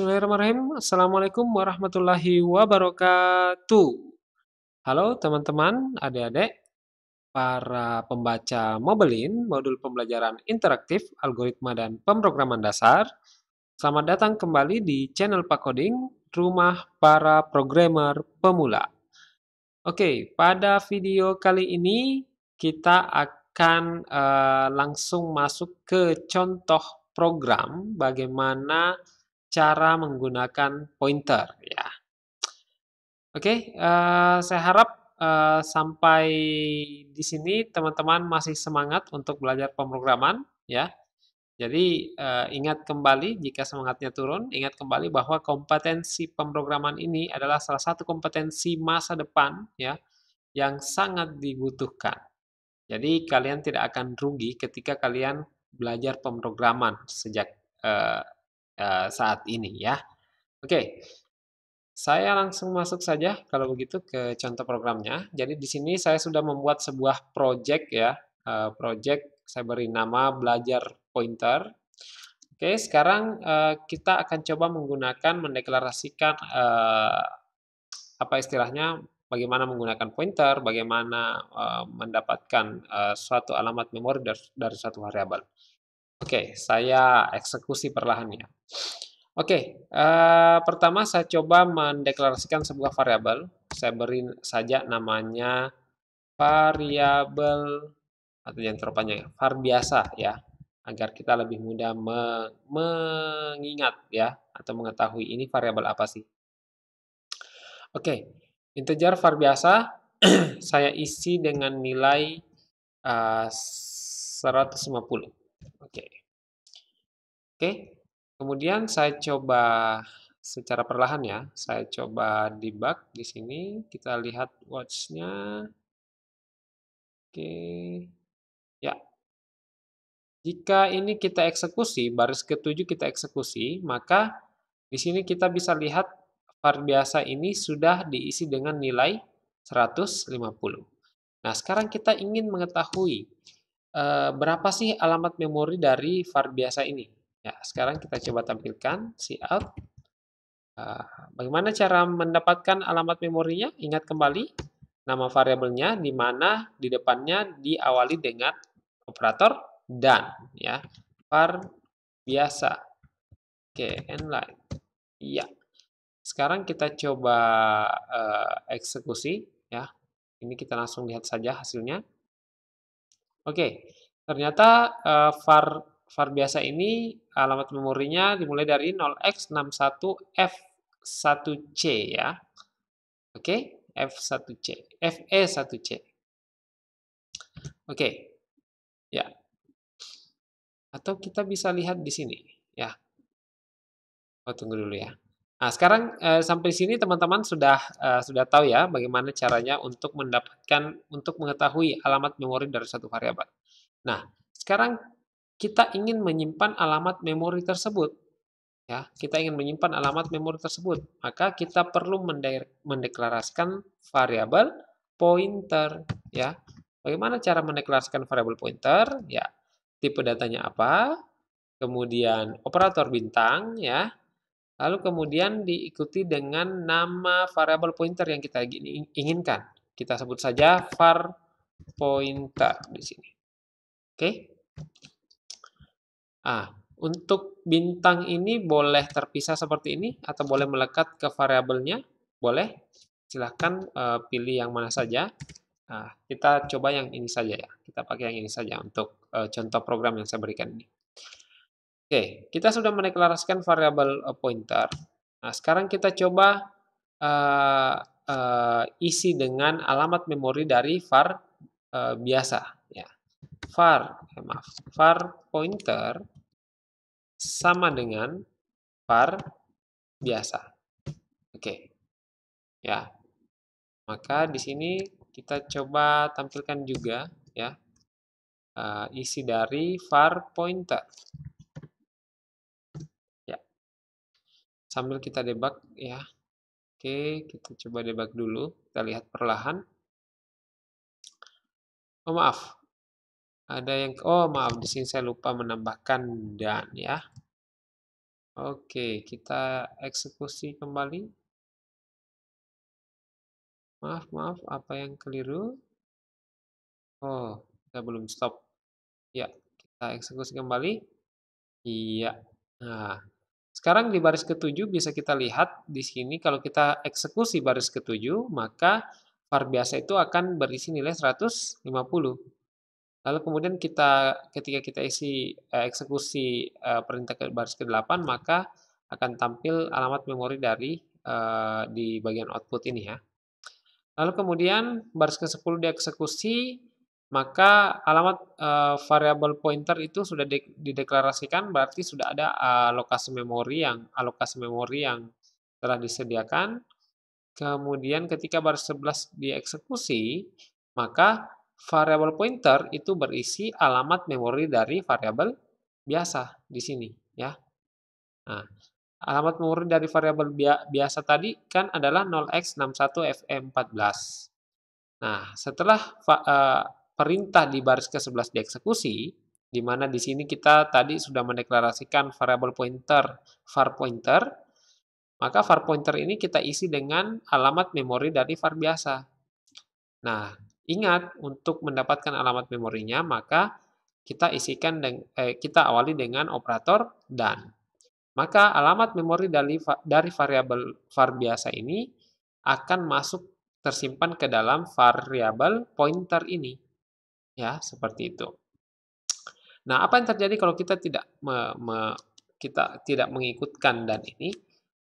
Bismillahirrahmanirrahim. Assalamualaikum warahmatullahi wabarakatuh. Halo teman-teman, adik-adik, para pembaca Mobilin modul pembelajaran interaktif, algoritma dan pemrograman dasar. Selamat datang kembali di channel Pak Coding, rumah para programmer pemula. Oke, pada video kali ini kita akan uh, langsung masuk ke contoh program bagaimana cara menggunakan pointer ya. Oke, okay, uh, eh, saya harap uh, sampai di sini teman-teman masih semangat untuk belajar pemrograman ya. Jadi uh, ingat kembali jika semangatnya turun, ingat kembali bahwa kompetensi pemrograman ini adalah salah satu kompetensi masa depan ya yang sangat dibutuhkan. Jadi kalian tidak akan rugi ketika kalian belajar pemrograman sejak uh, Eh, saat ini ya. Oke, saya langsung masuk saja kalau begitu ke contoh programnya. Jadi di sini saya sudah membuat sebuah project ya, eh, project saya beri nama belajar pointer. Oke, sekarang eh, kita akan coba menggunakan mendeklarasikan apa istilahnya bagaimana menggunakan pointer, bagaimana mendapatkan suatu alamat memori dari, dari suatu variabel. Oke, saya eksekusi perlahan ya. Oke, uh, pertama saya coba mendeklarasikan sebuah variabel. Saya beri saja namanya variabel atau yang terpanjang ya, var biasa ya agar kita lebih mudah me mengingat ya atau mengetahui ini variabel apa sih. Oke, integer var biasa saya isi dengan nilai eh, uh, 150. Oke. Oke. Kemudian saya coba secara perlahan ya. Saya coba debug di sini. Kita lihat watch-nya. Oke. Ya. Jika ini kita eksekusi, baris ketujuh kita eksekusi, maka di sini kita bisa lihat var biasa ini sudah diisi dengan nilai 150. Nah, sekarang kita ingin mengetahui Eh, berapa sih alamat memori dari var biasa ini? Ya, sekarang kita coba tampilkan si out. Uh, ah, bagaimana cara mendapatkan alamat memorinya? Ingat kembali nama variabelnya di mana di depannya diawali dengan operator dan ya var biasa. Oke, inline. Iya. Sekarang kita coba uh, eksekusi ya. Ini kita langsung lihat saja hasilnya. Oke, ternyata uh, var var biasa ini alamat memorinya dimulai dari 0x61f1c ya. Oke, f1c, fe1c. Oke. Ya. Atau kita bisa lihat di sini ya. Oh, tunggu dulu ya. Nah, sekarang eh, sampai sini teman-teman sudah eh, sudah tahu ya bagaimana caranya untuk mendapatkan untuk mengetahui alamat memori dari satu variabel. Nah, sekarang kita ingin menyimpan alamat memori tersebut. Ya, kita ingin menyimpan alamat memori tersebut, maka kita perlu mendeklarasikan variabel pointer, ya. Bagaimana cara mendeklarasikan variabel pointer? Ya, tipe datanya apa? Kemudian operator bintang, ya Lalu kemudian diikuti dengan nama variable pointer yang kita inginkan. Kita sebut saja var pointer di sini. Oke. Okay? Ah, untuk bintang ini boleh terpisah seperti ini atau boleh melekat ke variabelnya? Boleh. Silahkan uh, pilih yang mana saja. Nah, kita coba yang ini saja ya. Kita pakai yang ini saja untuk uh, contoh program yang saya berikan ini. Oke, kita sudah mendeklarasikan variabel eh, pointer. Nah, sekarang kita coba uh, uh, isi dengan alamat memori dari var uh, biasa. Ya. var, eh, maaf, var pointer sama dengan var biasa. Oke, ya. Maka di sini kita coba tampilkan juga ya uh, isi dari var pointer. sambil kita debug ya. Oke, kita coba debug dulu. Kita lihat perlahan. Oh maaf, ada yang oh maaf di sini saya lupa menambahkan dan ya. Oke, kita eksekusi kembali. Maaf, maaf, apa yang keliru? Oh, kita belum stop. Ya, kita eksekusi kembali. Iya. Nah, sekarang di baris ketujuh bisa kita lihat di sini kalau kita eksekusi baris ketujuh maka var biasa itu akan berisi nilai 150. Lalu kemudian kita ketika kita isi eh, eksekusi eh, perintah ke baris ke-8 maka akan tampil alamat memori dari eh, di bagian output ini ya. Lalu kemudian baris ke-10 dieksekusi maka alamat uh, variable pointer itu sudah de dideklarasikan berarti sudah ada alokasi memori yang alokasi memori yang telah disediakan. Kemudian ketika baris 11 dieksekusi, maka variable pointer itu berisi alamat memori dari variable biasa di sini ya. Nah, alamat memori dari variabel biasa tadi kan adalah 0x61fm14. Nah, setelah eh, perintah di baris ke-11 dieksekusi, di mana di sini kita tadi sudah mendeklarasikan variable pointer, var pointer, maka var pointer ini kita isi dengan alamat memori dari var biasa. Nah, ingat untuk mendapatkan alamat memorinya, maka kita isikan eh, kita awali dengan operator dan. Maka alamat memori dari dari variabel var biasa ini akan masuk tersimpan ke dalam variabel pointer ini. Ya, seperti itu. Nah, apa yang terjadi kalau kita tidak me, me, kita tidak mengikutkan dan ini,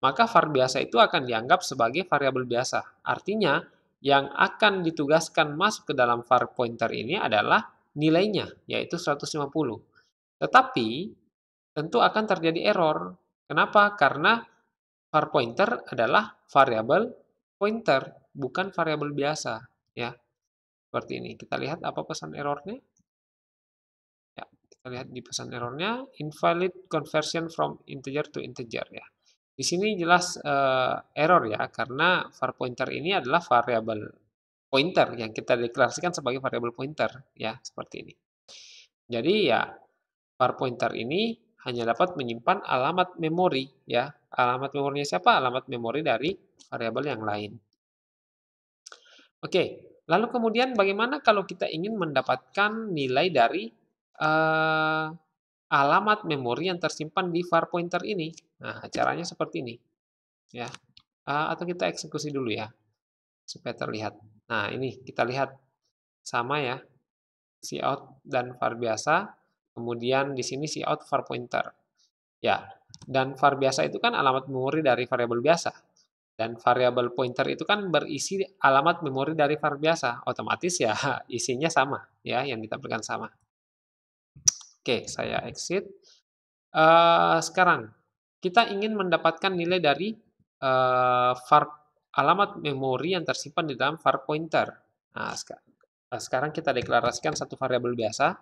maka var biasa itu akan dianggap sebagai variabel biasa. Artinya, yang akan ditugaskan masuk ke dalam var pointer ini adalah nilainya, yaitu 150. Tetapi, tentu akan terjadi error. Kenapa? Karena var pointer adalah variabel pointer, bukan variabel biasa, ya seperti ini. Kita lihat apa pesan errornya. Ya, kita lihat di pesan errornya invalid conversion from integer to integer ya. Di sini jelas uh, error ya karena var pointer ini adalah variable pointer yang kita deklarasikan sebagai variable pointer ya seperti ini. Jadi ya var pointer ini hanya dapat menyimpan alamat memori ya. Alamat memorinya siapa? Alamat memori dari variabel yang lain. Oke, Lalu kemudian bagaimana kalau kita ingin mendapatkan nilai dari uh, alamat memori yang tersimpan di far pointer ini? Nah, caranya seperti ini. Ya. Uh, atau kita eksekusi dulu ya. Supaya terlihat. Nah, ini kita lihat sama ya. si out dan far biasa. Kemudian di sini si out far pointer. Ya, dan var biasa itu kan alamat memori dari variabel biasa. Dan variabel pointer itu kan berisi alamat memori dari var biasa. Otomatis ya isinya sama, ya yang ditampilkan sama. Oke, saya exit. Uh, sekarang, kita ingin mendapatkan nilai dari uh, var alamat memori yang tersimpan di dalam var pointer. Nah, nah sekarang kita deklarasikan satu variabel biasa.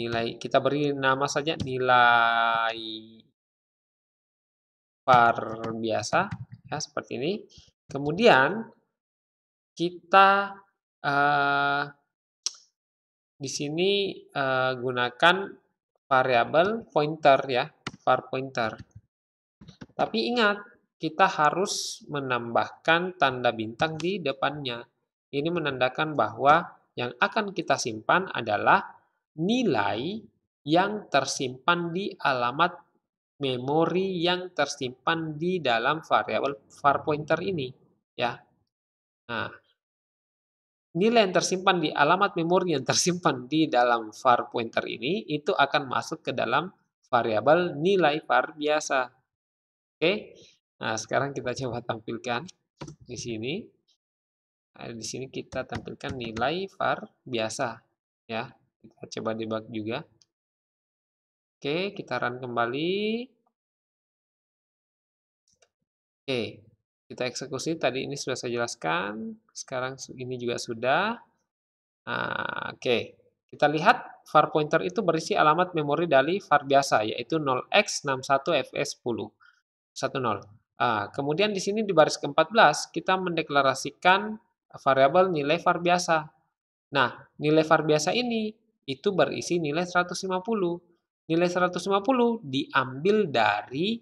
Nilai kita beri nama saja nilai var biasa ya seperti ini. Kemudian kita uh, di sini uh, gunakan variabel pointer ya, var pointer. Tapi ingat, kita harus menambahkan tanda bintang di depannya. Ini menandakan bahwa yang akan kita simpan adalah nilai yang tersimpan di alamat memori yang tersimpan di dalam variabel var pointer ini, ya. Nah, nilai yang tersimpan di alamat memori yang tersimpan di dalam var pointer ini itu akan masuk ke dalam variabel nilai var biasa. Oke. Nah, sekarang kita coba tampilkan di sini. Nah, di sini kita tampilkan nilai var biasa ya. Kita coba debug juga. Oke, kita run kembali. Oke, kita eksekusi. Tadi ini sudah saya jelaskan. Sekarang ini juga sudah. Nah, oke, kita lihat var pointer itu berisi alamat memori dari var biasa, yaitu 0x61fs10. Nah, kemudian di sini di baris ke-14, kita mendeklarasikan variabel nilai var biasa. Nah, nilai var biasa ini itu berisi nilai 150. Nilai 150 diambil dari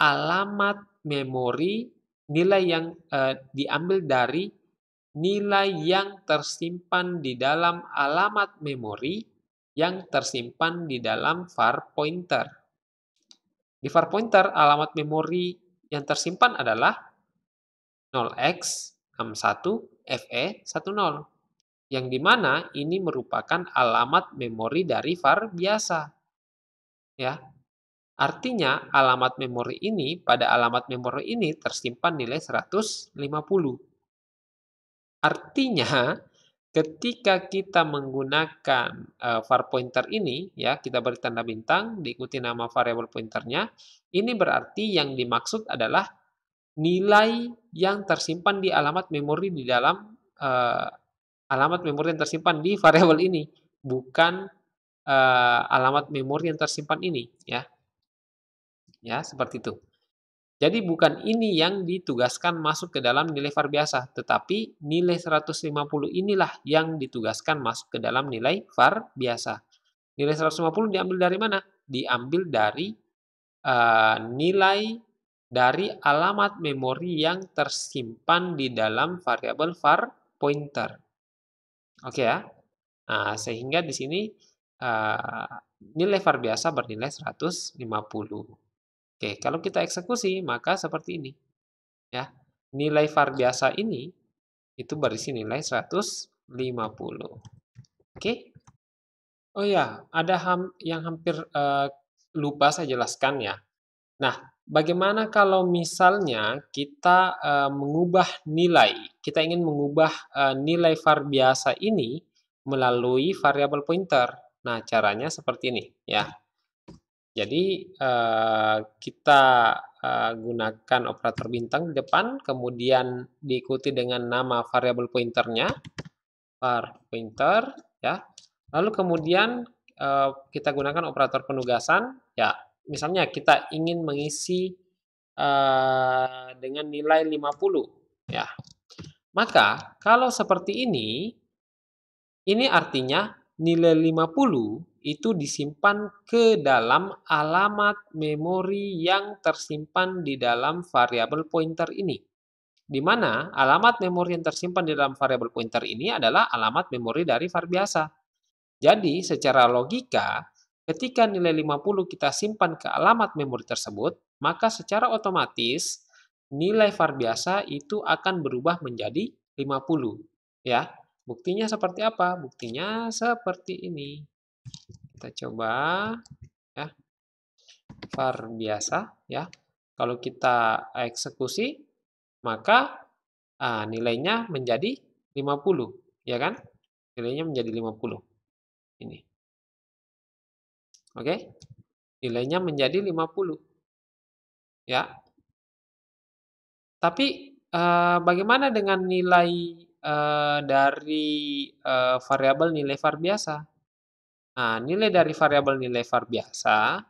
alamat memori nilai yang eh, diambil dari nilai yang tersimpan di dalam alamat memori yang tersimpan di dalam var pointer. Di var pointer, alamat memori yang tersimpan adalah 0x61fe10, yang dimana ini merupakan alamat memori dari var biasa. Ya. Artinya alamat memori ini pada alamat memori ini tersimpan nilai 150. Artinya ketika kita menggunakan uh, var pointer ini ya kita beri tanda bintang diikuti nama variable pointernya ini berarti yang dimaksud adalah nilai yang tersimpan di alamat memori di dalam uh, alamat memori yang tersimpan di variable ini, bukan uh, alamat memori yang tersimpan ini ya. Ya, seperti itu. Jadi bukan ini yang ditugaskan masuk ke dalam nilai var biasa, tetapi nilai 150 inilah yang ditugaskan masuk ke dalam nilai var biasa. Nilai 150 diambil dari mana? Diambil dari uh, nilai dari alamat memori yang tersimpan di dalam variabel var pointer. Oke okay ya. Nah, sehingga di sini nilai var biasa bernilai 150. Oke, kalau kita eksekusi maka seperti ini. Ya, nilai var biasa ini itu berisi nilai 150. Oke. Oh ya, ada ham yang hampir uh, lupa saya jelaskan ya. Nah, bagaimana kalau misalnya kita uh, mengubah nilai? Kita ingin mengubah uh, nilai var biasa ini melalui variabel pointer. Nah, caranya seperti ini ya. Iya. Jadi eh, kita eh, gunakan operator bintang di depan, kemudian diikuti dengan nama variabel pointernya, var pointer ya. Lalu kemudian eh, kita gunakan operator penugasan ya. Misalnya kita ingin mengisi dengan nilai 50 ya. Maka kalau seperti ini, ini artinya nilai 50 itu disimpan ke dalam alamat memori yang tersimpan di dalam variabel pointer ini. Di mana alamat memori yang tersimpan di dalam variabel pointer ini adalah alamat memori dari var biasa. Jadi, secara logika, ketika nilai 50 kita simpan ke alamat memori tersebut, maka secara otomatis nilai var biasa itu akan berubah menjadi 50. Ya, Buktinya seperti apa? Buktinya seperti ini. Kita coba ya. var biasa ya. Kalau kita eksekusi maka ah, nilainya menjadi 50, ya kan? Nilainya menjadi 50. Ini. Oke. Nilainya menjadi 50. Ya. Tapi eh, bagaimana dengan nilai Eh, dari uh, variabel nilai var biasa. Nah, nilai dari variabel nilai var biasa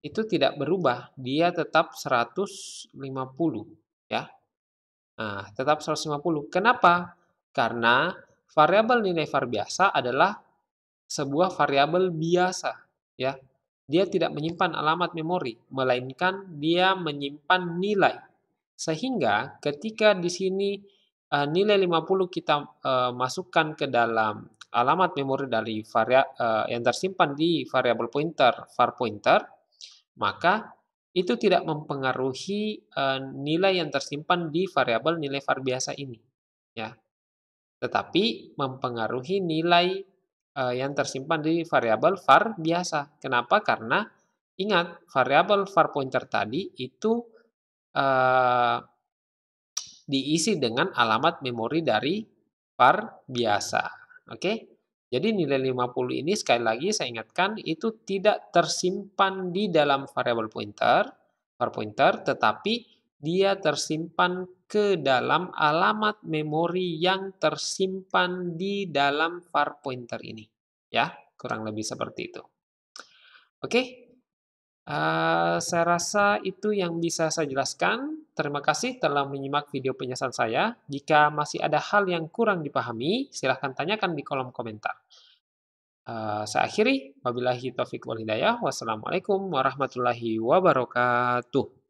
itu tidak berubah, dia tetap 150 ya. Nah, tetap 150. Kenapa? Karena variabel nilai var biasa adalah sebuah variabel biasa ya. Dia tidak menyimpan alamat memori, melainkan dia menyimpan nilai. Sehingga ketika di sini uh, nilai 50 kita uh, masukkan ke dalam alamat memori dari varia uh, yang tersimpan di variable pointer var pointer, maka itu tidak mempengaruhi uh, nilai yang tersimpan di variabel nilai var biasa ini, ya. Tetapi mempengaruhi nilai uh, yang tersimpan di variabel var biasa. Kenapa? Karena ingat variabel var pointer tadi itu uh, diisi dengan alamat memori dari var biasa. Oke. Jadi nilai 50 ini sekali lagi saya ingatkan itu tidak tersimpan di dalam variable pointer, var pointer, tetapi dia tersimpan ke dalam alamat memori yang tersimpan di dalam var pointer ini. Ya, kurang lebih seperti itu. Oke, Eh, saya rasa itu yang bisa saya jelaskan. Terima kasih telah menyimak video penjelasan saya. Jika masih ada hal yang kurang dipahami, silahkan tanyakan di kolom komentar. Uh, saya akhiri. Wabillahi taufiq wal hidayah. Wassalamualaikum warahmatullahi wabarakatuh.